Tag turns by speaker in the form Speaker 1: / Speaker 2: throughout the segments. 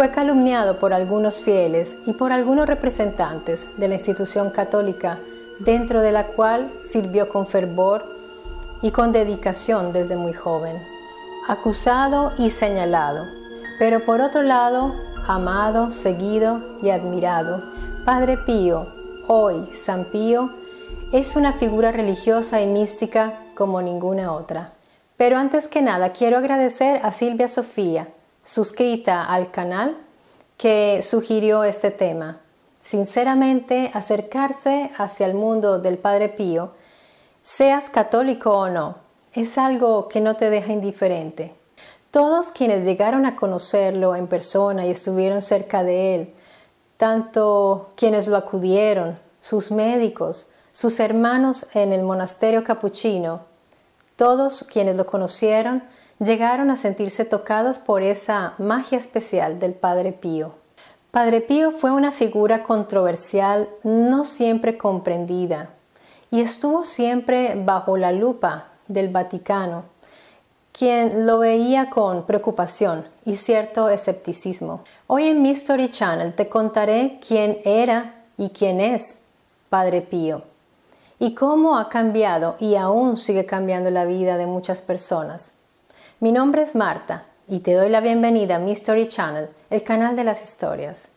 Speaker 1: fue calumniado por algunos fieles y por algunos representantes de la institución católica, dentro de la cual sirvió con fervor y con dedicación desde muy joven, acusado y señalado, pero por otro lado, amado, seguido y admirado. Padre Pío, hoy San Pío, es una figura religiosa y mística como ninguna otra. Pero antes que nada, quiero agradecer a Silvia Sofía, suscrita al canal que sugirió este tema. Sinceramente, acercarse hacia el mundo del Padre Pío, seas católico o no, es algo que no te deja indiferente. Todos quienes llegaron a conocerlo en persona y estuvieron cerca de él, tanto quienes lo acudieron, sus médicos, sus hermanos en el monasterio capuchino, todos quienes lo conocieron, llegaron a sentirse tocados por esa magia especial del Padre Pío. Padre Pío fue una figura controversial no siempre comprendida y estuvo siempre bajo la lupa del Vaticano, quien lo veía con preocupación y cierto escepticismo. Hoy en Story Channel te contaré quién era y quién es Padre Pío y cómo ha cambiado y aún sigue cambiando la vida de muchas personas mi nombre es Marta y te doy la bienvenida a Mi Story Channel, el canal de las historias.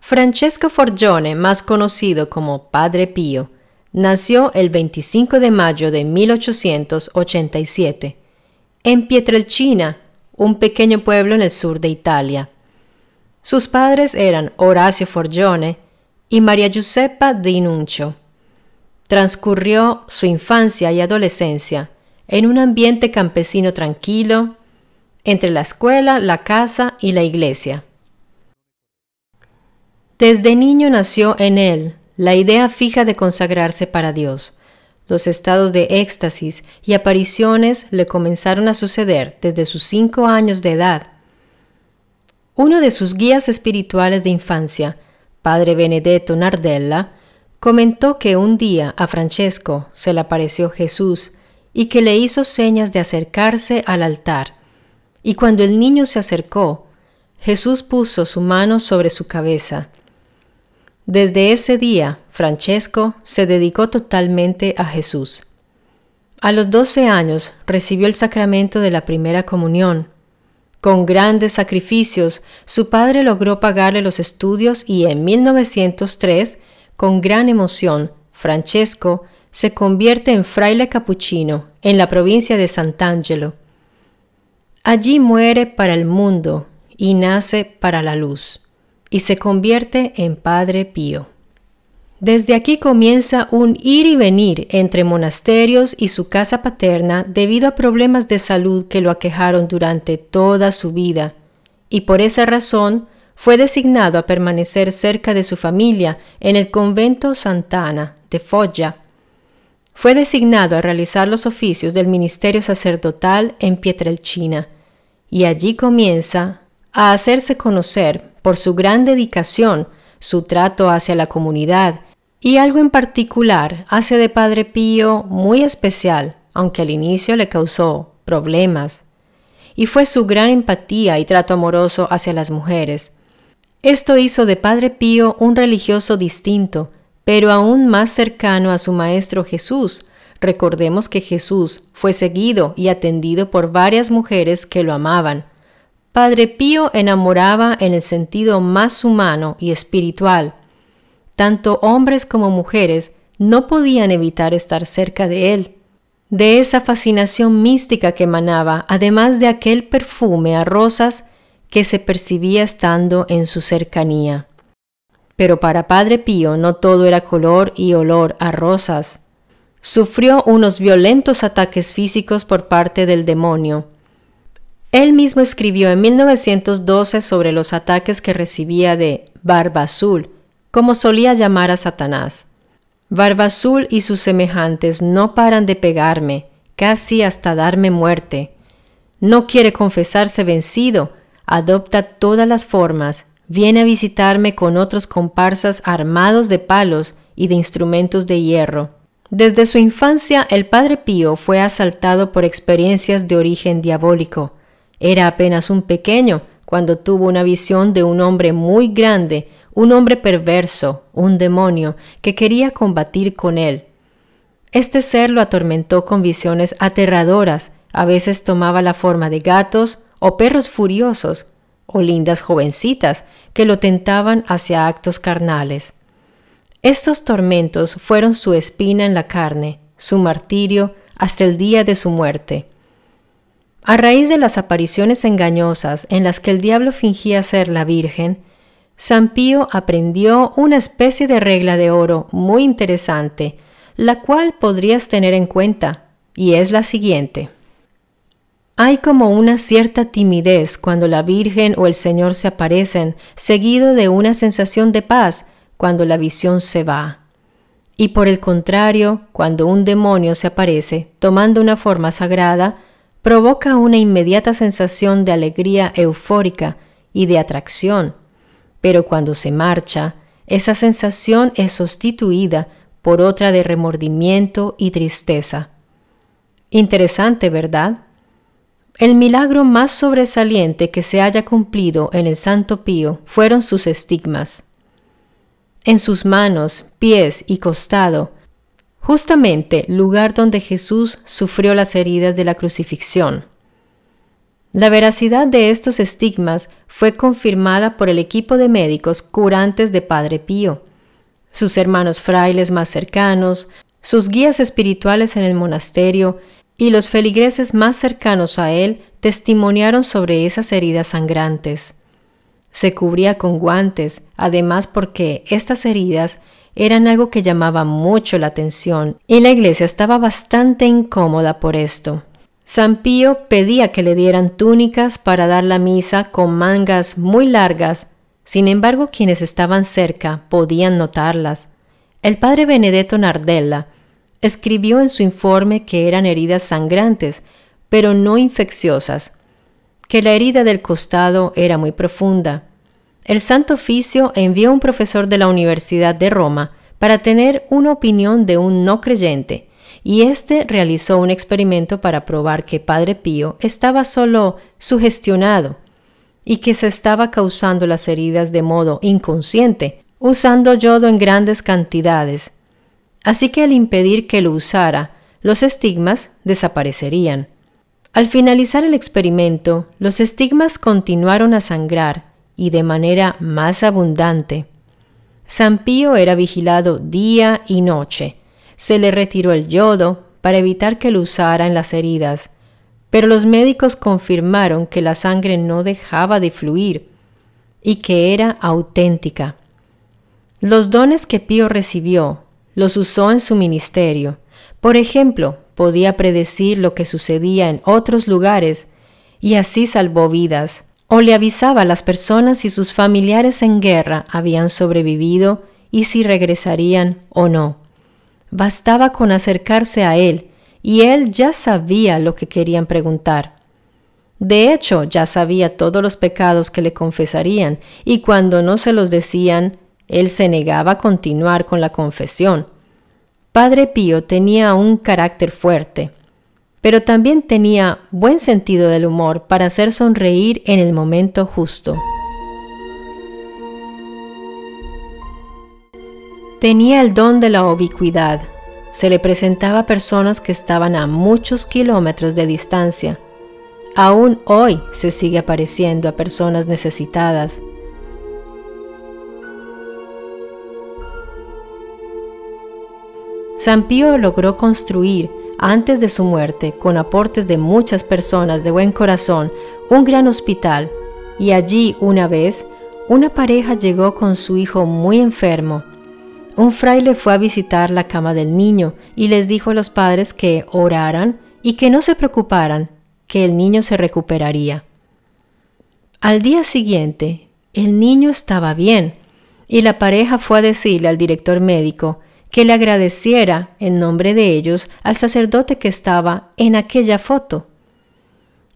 Speaker 1: Francesco Forgione, más conocido como Padre Pío, nació el 25 de mayo de 1887 en Pietrelcina, un pequeño pueblo en el sur de Italia. Sus padres eran Horacio Forgione y María Giuseppa de Nuncio. Transcurrió su infancia y adolescencia en un ambiente campesino tranquilo, entre la escuela, la casa y la iglesia. Desde niño nació en él la idea fija de consagrarse para Dios. Los estados de éxtasis y apariciones le comenzaron a suceder desde sus cinco años de edad. Uno de sus guías espirituales de infancia, padre Benedetto Nardella, comentó que un día a Francesco se le apareció Jesús y que le hizo señas de acercarse al altar. Y cuando el niño se acercó, Jesús puso su mano sobre su cabeza. Desde ese día, Francesco se dedicó totalmente a Jesús. A los 12 años recibió el sacramento de la primera comunión. Con grandes sacrificios, su padre logró pagarle los estudios y en 1903, con gran emoción, Francesco se convierte en fraile capuchino en la provincia de Sant'Angelo. Allí muere para el mundo y nace para la luz, y se convierte en Padre Pío. Desde aquí comienza un ir y venir entre monasterios y su casa paterna debido a problemas de salud que lo aquejaron durante toda su vida, y por esa razón fue designado a permanecer cerca de su familia en el convento Santana de Foggia, fue designado a realizar los oficios del ministerio sacerdotal en Pietrelchina y allí comienza a hacerse conocer por su gran dedicación, su trato hacia la comunidad y algo en particular hace de Padre Pío muy especial, aunque al inicio le causó problemas, y fue su gran empatía y trato amoroso hacia las mujeres. Esto hizo de Padre Pío un religioso distinto, pero aún más cercano a su Maestro Jesús. Recordemos que Jesús fue seguido y atendido por varias mujeres que lo amaban. Padre Pío enamoraba en el sentido más humano y espiritual. Tanto hombres como mujeres no podían evitar estar cerca de él. De esa fascinación mística que emanaba, además de aquel perfume a rosas que se percibía estando en su cercanía. Pero para Padre Pío no todo era color y olor a rosas. Sufrió unos violentos ataques físicos por parte del demonio. Él mismo escribió en 1912 sobre los ataques que recibía de Barba Azul, como solía llamar a Satanás. Barba Azul y sus semejantes no paran de pegarme, casi hasta darme muerte. No quiere confesarse vencido, adopta todas las formas, viene a visitarme con otros comparsas armados de palos y de instrumentos de hierro. Desde su infancia el padre Pío fue asaltado por experiencias de origen diabólico. Era apenas un pequeño cuando tuvo una visión de un hombre muy grande, un hombre perverso, un demonio, que quería combatir con él. Este ser lo atormentó con visiones aterradoras, a veces tomaba la forma de gatos o perros furiosos o lindas jovencitas que lo tentaban hacia actos carnales. Estos tormentos fueron su espina en la carne, su martirio, hasta el día de su muerte. A raíz de las apariciones engañosas en las que el diablo fingía ser la Virgen, San Pío aprendió una especie de regla de oro muy interesante, la cual podrías tener en cuenta, y es la siguiente. Hay como una cierta timidez cuando la Virgen o el Señor se aparecen, seguido de una sensación de paz cuando la visión se va. Y por el contrario, cuando un demonio se aparece, tomando una forma sagrada, provoca una inmediata sensación de alegría eufórica y de atracción. Pero cuando se marcha, esa sensación es sustituida por otra de remordimiento y tristeza. Interesante, ¿verdad? El milagro más sobresaliente que se haya cumplido en el Santo Pío fueron sus estigmas. En sus manos, pies y costado, justamente lugar donde Jesús sufrió las heridas de la crucifixión. La veracidad de estos estigmas fue confirmada por el equipo de médicos curantes de Padre Pío, sus hermanos frailes más cercanos, sus guías espirituales en el monasterio y los feligreses más cercanos a él testimoniaron sobre esas heridas sangrantes. Se cubría con guantes, además porque estas heridas eran algo que llamaba mucho la atención y la iglesia estaba bastante incómoda por esto. San Pío pedía que le dieran túnicas para dar la misa con mangas muy largas, sin embargo quienes estaban cerca podían notarlas. El padre Benedetto Nardella Escribió en su informe que eran heridas sangrantes, pero no infecciosas, que la herida del costado era muy profunda. El Santo Oficio envió a un profesor de la Universidad de Roma para tener una opinión de un no creyente, y éste realizó un experimento para probar que Padre Pío estaba solo sugestionado y que se estaba causando las heridas de modo inconsciente, usando yodo en grandes cantidades Así que al impedir que lo usara, los estigmas desaparecerían. Al finalizar el experimento, los estigmas continuaron a sangrar y de manera más abundante. San Pío era vigilado día y noche. Se le retiró el yodo para evitar que lo usara en las heridas, pero los médicos confirmaron que la sangre no dejaba de fluir y que era auténtica. Los dones que Pío recibió los usó en su ministerio. Por ejemplo, podía predecir lo que sucedía en otros lugares y así salvó vidas, o le avisaba a las personas si sus familiares en guerra habían sobrevivido y si regresarían o no. Bastaba con acercarse a él y él ya sabía lo que querían preguntar. De hecho, ya sabía todos los pecados que le confesarían y cuando no se los decían, él se negaba a continuar con la confesión. Padre Pío tenía un carácter fuerte, pero también tenía buen sentido del humor para hacer sonreír en el momento justo. Tenía el don de la ubicuidad. Se le presentaba a personas que estaban a muchos kilómetros de distancia. Aún hoy se sigue apareciendo a personas necesitadas, San Pío logró construir, antes de su muerte, con aportes de muchas personas de buen corazón, un gran hospital, y allí una vez, una pareja llegó con su hijo muy enfermo. Un fraile fue a visitar la cama del niño y les dijo a los padres que oraran y que no se preocuparan, que el niño se recuperaría. Al día siguiente, el niño estaba bien y la pareja fue a decirle al director médico que le agradeciera en nombre de ellos al sacerdote que estaba en aquella foto.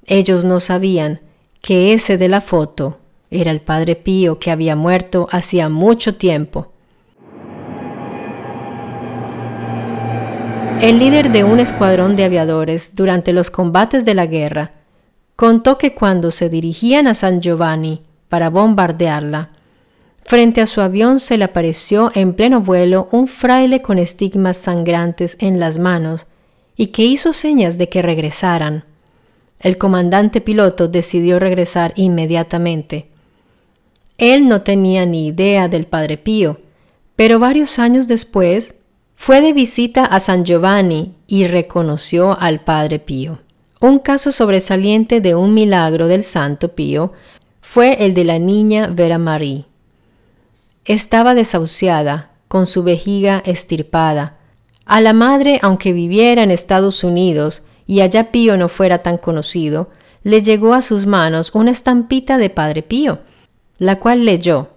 Speaker 1: Ellos no sabían que ese de la foto era el Padre Pío que había muerto hacía mucho tiempo. El líder de un escuadrón de aviadores durante los combates de la guerra contó que cuando se dirigían a San Giovanni para bombardearla, Frente a su avión se le apareció en pleno vuelo un fraile con estigmas sangrantes en las manos y que hizo señas de que regresaran. El comandante piloto decidió regresar inmediatamente. Él no tenía ni idea del Padre Pío, pero varios años después fue de visita a San Giovanni y reconoció al Padre Pío. Un caso sobresaliente de un milagro del Santo Pío fue el de la niña Vera Marie. Estaba desahuciada, con su vejiga estirpada. A la madre, aunque viviera en Estados Unidos y allá Pío no fuera tan conocido, le llegó a sus manos una estampita de Padre Pío, la cual leyó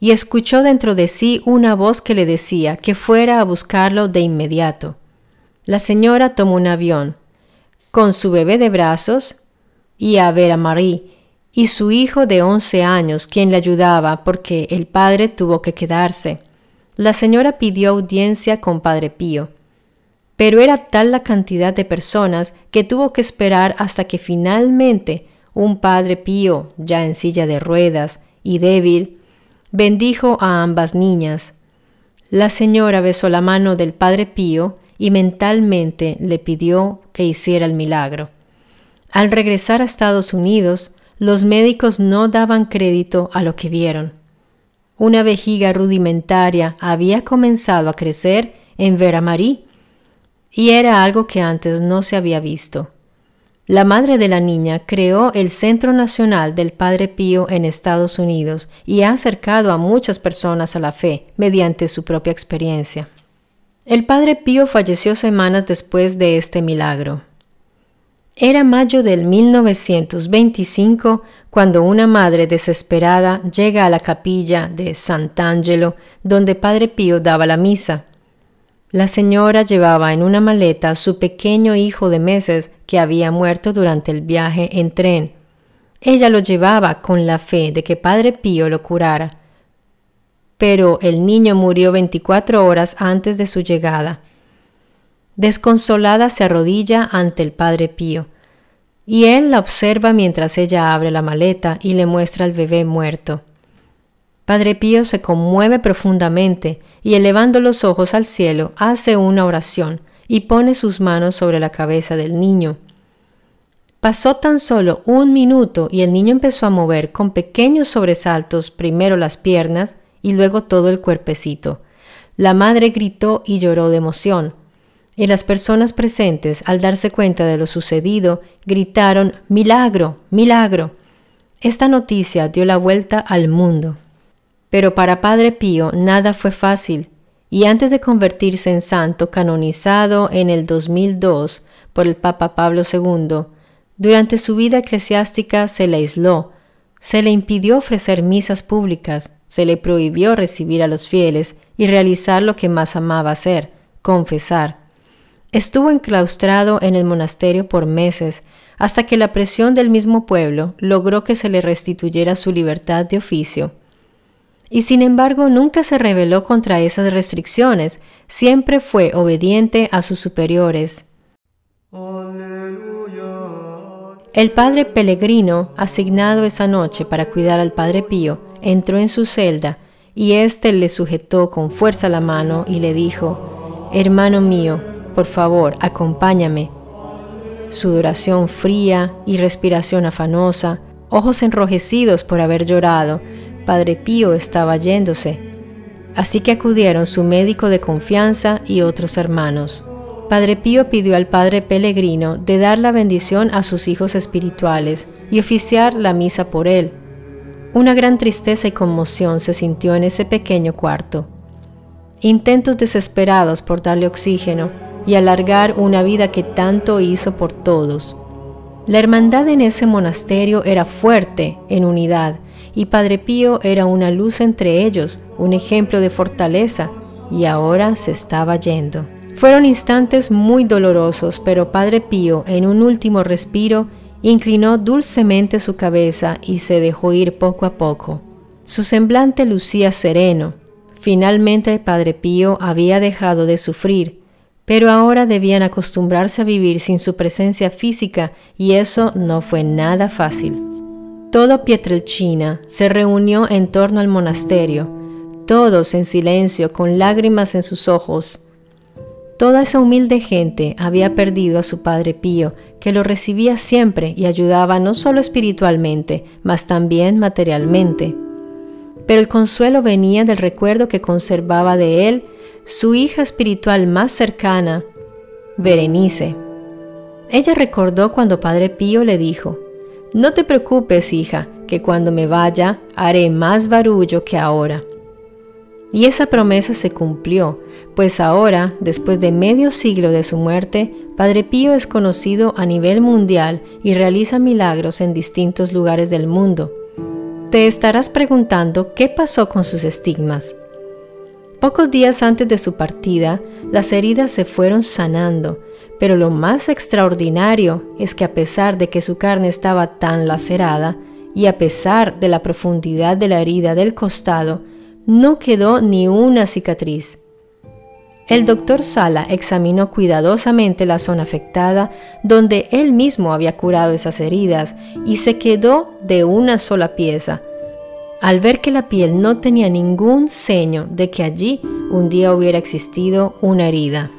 Speaker 1: y escuchó dentro de sí una voz que le decía que fuera a buscarlo de inmediato. La señora tomó un avión, con su bebé de brazos, y a ver a Marie, y su hijo de 11 años, quien le ayudaba porque el padre tuvo que quedarse. La señora pidió audiencia con Padre Pío, pero era tal la cantidad de personas que tuvo que esperar hasta que finalmente un Padre Pío, ya en silla de ruedas y débil, bendijo a ambas niñas. La señora besó la mano del Padre Pío y mentalmente le pidió que hiciera el milagro. Al regresar a Estados Unidos, los médicos no daban crédito a lo que vieron. Una vejiga rudimentaria había comenzado a crecer en Vera Marie y era algo que antes no se había visto. La madre de la niña creó el Centro Nacional del Padre Pío en Estados Unidos y ha acercado a muchas personas a la fe mediante su propia experiencia. El Padre Pío falleció semanas después de este milagro. Era mayo del 1925 cuando una madre desesperada llega a la capilla de Sant'Angelo donde Padre Pío daba la misa. La señora llevaba en una maleta a su pequeño hijo de meses que había muerto durante el viaje en tren. Ella lo llevaba con la fe de que Padre Pío lo curara. Pero el niño murió 24 horas antes de su llegada. Desconsolada se arrodilla ante el Padre Pío, y él la observa mientras ella abre la maleta y le muestra al bebé muerto. Padre Pío se conmueve profundamente y elevando los ojos al cielo hace una oración y pone sus manos sobre la cabeza del niño. Pasó tan solo un minuto y el niño empezó a mover con pequeños sobresaltos primero las piernas y luego todo el cuerpecito. La madre gritó y lloró de emoción. Y las personas presentes, al darse cuenta de lo sucedido, gritaron, Milagro, milagro. Esta noticia dio la vuelta al mundo. Pero para Padre Pío nada fue fácil, y antes de convertirse en santo canonizado en el 2002 por el Papa Pablo II, durante su vida eclesiástica se le aisló, se le impidió ofrecer misas públicas, se le prohibió recibir a los fieles y realizar lo que más amaba hacer, confesar. Estuvo enclaustrado en el monasterio por meses, hasta que la presión del mismo pueblo logró que se le restituyera su libertad de oficio. Y sin embargo nunca se rebeló contra esas restricciones, siempre fue obediente a sus superiores. El padre Pellegrino, asignado esa noche para cuidar al padre Pío, entró en su celda y éste le sujetó con fuerza la mano y le dijo, Hermano mío, por favor, acompáñame. Sudoración fría y respiración afanosa, ojos enrojecidos por haber llorado, Padre Pío estaba yéndose. Así que acudieron su médico de confianza y otros hermanos. Padre Pío pidió al Padre Pellegrino de dar la bendición a sus hijos espirituales y oficiar la misa por él. Una gran tristeza y conmoción se sintió en ese pequeño cuarto. Intentos desesperados por darle oxígeno, y alargar una vida que tanto hizo por todos. La hermandad en ese monasterio era fuerte en unidad y Padre Pío era una luz entre ellos, un ejemplo de fortaleza, y ahora se estaba yendo. Fueron instantes muy dolorosos, pero Padre Pío, en un último respiro, inclinó dulcemente su cabeza y se dejó ir poco a poco. Su semblante lucía sereno. Finalmente Padre Pío había dejado de sufrir pero ahora debían acostumbrarse a vivir sin su presencia física y eso no fue nada fácil. Todo Pietrelcina se reunió en torno al monasterio, todos en silencio, con lágrimas en sus ojos. Toda esa humilde gente había perdido a su padre Pío, que lo recibía siempre y ayudaba no solo espiritualmente, mas también materialmente. Pero el consuelo venía del recuerdo que conservaba de él su hija espiritual más cercana, Berenice. Ella recordó cuando Padre Pío le dijo, No te preocupes, hija, que cuando me vaya haré más barullo que ahora. Y esa promesa se cumplió, pues ahora, después de medio siglo de su muerte, Padre Pío es conocido a nivel mundial y realiza milagros en distintos lugares del mundo. Te estarás preguntando qué pasó con sus estigmas. Pocos días antes de su partida, las heridas se fueron sanando, pero lo más extraordinario es que a pesar de que su carne estaba tan lacerada y a pesar de la profundidad de la herida del costado, no quedó ni una cicatriz. El doctor Sala examinó cuidadosamente la zona afectada donde él mismo había curado esas heridas y se quedó de una sola pieza, al ver que la piel no tenía ningún seño de que allí un día hubiera existido una herida.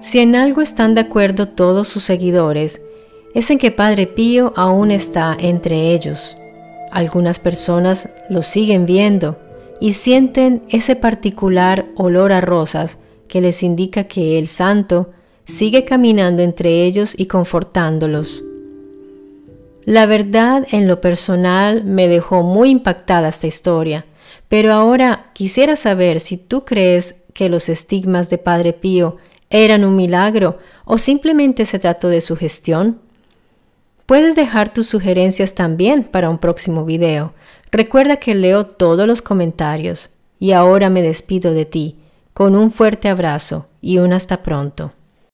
Speaker 1: Si en algo están de acuerdo todos sus seguidores, es en que Padre Pío aún está entre ellos. Algunas personas lo siguen viendo y sienten ese particular olor a rosas que les indica que el santo sigue caminando entre ellos y confortándolos. La verdad, en lo personal, me dejó muy impactada esta historia, pero ahora quisiera saber si tú crees que los estigmas de Padre Pío eran un milagro o simplemente se trató de su gestión. Puedes dejar tus sugerencias también para un próximo video. Recuerda que leo todos los comentarios y ahora me despido de ti con un fuerte abrazo y un hasta pronto.